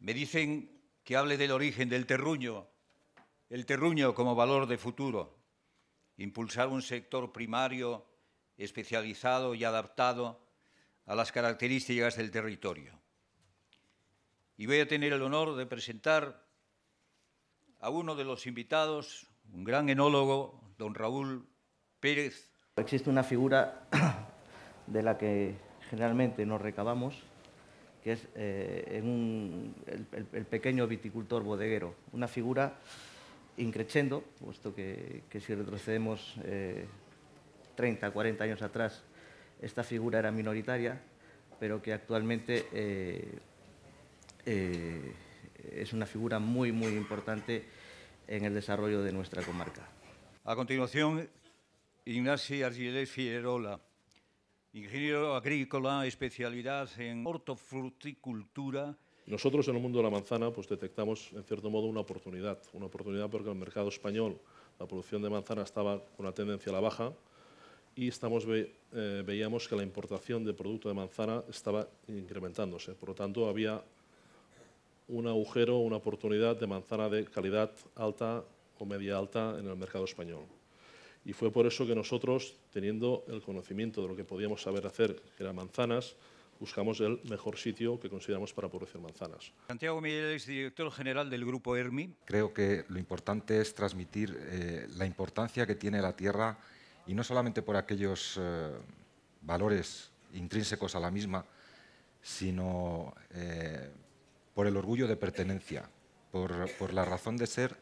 Me dicen que hable del origen del terruño, el terruño como valor de futuro, impulsar un sector primario especializado y adaptado a las características del territorio. Y voy a tener el honor de presentar a uno de los invitados, un gran enólogo, don Raúl Pérez. Existe una figura de la que generalmente nos recabamos, que es eh, en un el, pequeño viticultor bodeguero, una figura ...increchendo... puesto que, si retrocedemos eh, 30, 40 años atrás, esta figura era minoritaria, pero que actualmente eh, eh, es una figura muy, muy importante en el desarrollo de nuestra comarca. A continuación, Ignacio Argilés Figuerola, ingeniero agrícola, especialidad en hortofruticultura nosotros en el mundo de la manzana pues detectamos en cierto modo una oportunidad, una oportunidad porque el mercado español, la producción de manzana estaba con una tendencia a la baja y eh, veíamos que la importación de producto de manzana estaba incrementándose. Por lo tanto, había un agujero, una oportunidad de manzana de calidad alta o media alta en el mercado español. Y fue por eso que nosotros, teniendo el conocimiento de lo que podíamos saber hacer, que eran manzanas, buscamos el mejor sitio que consideramos para producir manzanas. Santiago Miguel director general del Grupo ERMI. Creo que lo importante es transmitir eh, la importancia que tiene la tierra y no solamente por aquellos eh, valores intrínsecos a la misma, sino eh, por el orgullo de pertenencia, por, por la razón de ser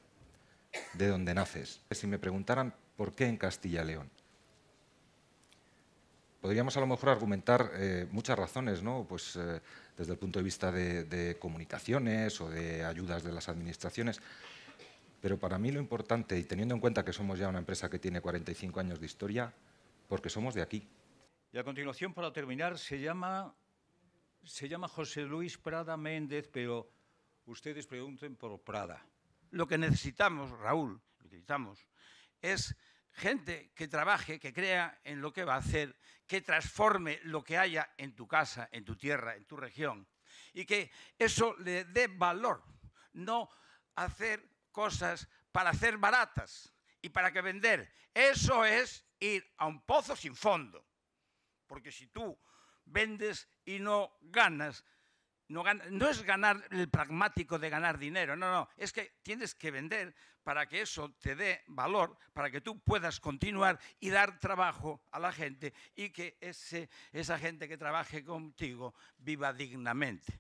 de donde naces. Si me preguntaran por qué en Castilla y León, podríamos a lo mejor argumentar eh, muchas razones, ¿no? Pues eh, desde el punto de vista de, de, comunicaciones o de ayudas de las administraciones. Pero para mí lo importante, y teniendo en cuenta que somos ya una empresa que tiene 45 años de historia, porque somos de aquí. Y a continuación, para terminar, se llama, se llama José Luis Prada Méndez, pero ustedes pregunten por Prada. Lo que necesitamos, Raúl, lo que necesitamos es gente que trabaje, que crea en lo que va a hacer, que transforme lo que haya en tu casa, en tu tierra, en tu región, y que eso le dé valor, no hacer cosas para hacer baratas y para que vender. Eso es ir a un pozo sin fondo, porque si tú vendes y no ganas, no, es ganar el pragmático de ganar dinero, no, no, es que tienes que vender para que eso te dé valor, para que tú puedas continuar y dar trabajo a la gente y que ese, esa gente que trabaje contigo viva dignamente.